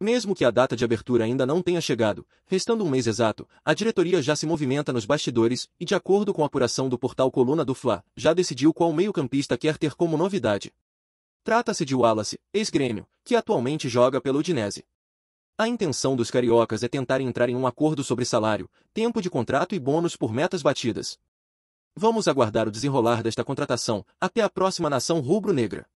Mesmo que a data de abertura ainda não tenha chegado, restando um mês exato, a diretoria já se movimenta nos bastidores e, de acordo com a apuração do portal Coluna do Fla, já decidiu qual meio-campista quer ter como novidade. Trata-se de Wallace, ex-grêmio, que atualmente joga pelo Udinese. A intenção dos cariocas é tentar entrar em um acordo sobre salário, tempo de contrato e bônus por metas batidas. Vamos aguardar o desenrolar desta contratação. Até a próxima nação rubro-negra.